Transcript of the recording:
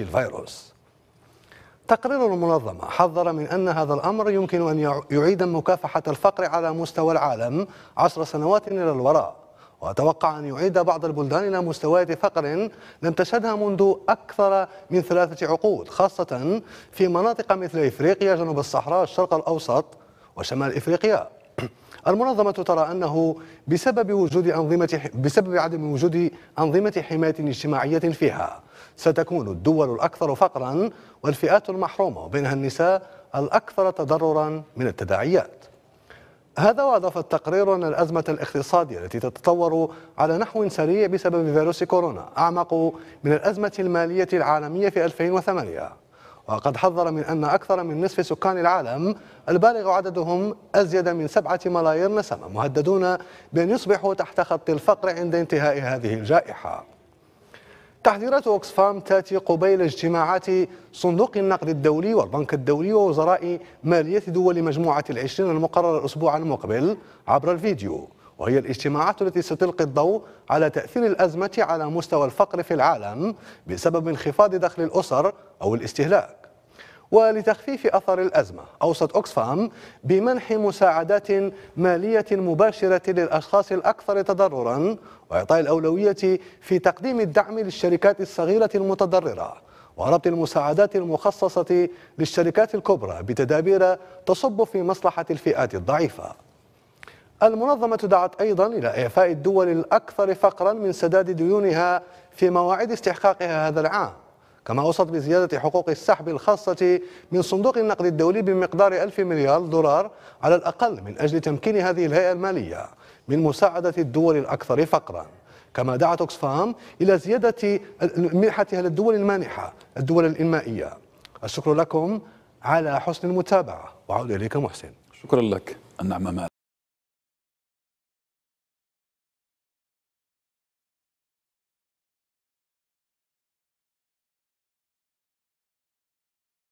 الفيروس تقرير المنظمة حذر من أن هذا الأمر يمكن أن يعيد مكافحة الفقر على مستوى العالم عشر سنوات إلى الوراء وتوقع أن يعيد بعض البلدان إلى مستويات فقر لم تشهدها منذ أكثر من ثلاثة عقود خاصة في مناطق مثل إفريقيا جنوب الصحراء الشرق الأوسط وشمال إفريقيا المنظمة ترى أنه بسبب وجود أنظمة بسبب عدم وجود أنظمة حماية اجتماعية فيها ستكون الدول الأكثر فقرا والفئات المحرومة وبينها النساء الأكثر تضررا من التداعيات هذا وأضاف التقرير أن الأزمة الاقتصادية التي تتطور على نحو سريع بسبب فيروس كورونا أعمق من الأزمة المالية العالمية في 2008 وقد حذر من أن أكثر من نصف سكان العالم البالغ عددهم أزيد من سبعة ملايير نسمة مهددون بأن يصبحوا تحت خط الفقر عند انتهاء هذه الجائحة تحذيرات أوكسفام تأتي قبيل اجتماعات صندوق النقد الدولي والبنك الدولي ووزراء مالية دول مجموعة العشرين المقرر الأسبوع المقبل عبر الفيديو وهي الاجتماعات التي ستلقي الضوء على تأثير الأزمة على مستوى الفقر في العالم بسبب انخفاض دخل الأسر أو الاستهلاك ولتخفيف أثر الأزمة أوصت أوكسفام بمنح مساعدات مالية مباشرة للأشخاص الأكثر تضررا وإعطاء الأولوية في تقديم الدعم للشركات الصغيرة المتضررة وربط المساعدات المخصصة للشركات الكبرى بتدابير تصب في مصلحة الفئات الضعيفة المنظمة دعت أيضا إلى إعفاء الدول الأكثر فقرا من سداد ديونها في مواعيد استحقاقها هذا العام كما أوصت بزيادة حقوق السحب الخاصة من صندوق النقد الدولي بمقدار 1000 مليار دولار على الأقل من أجل تمكين هذه الهيئة المالية من مساعدة الدول الأكثر فقراً كما دعت أوكسفام إلى زيادة منحتها للدول المانحة الدول الإنمائية الشكر لكم على حسن المتابعة وعود إليك محسن شكرا لك النعمة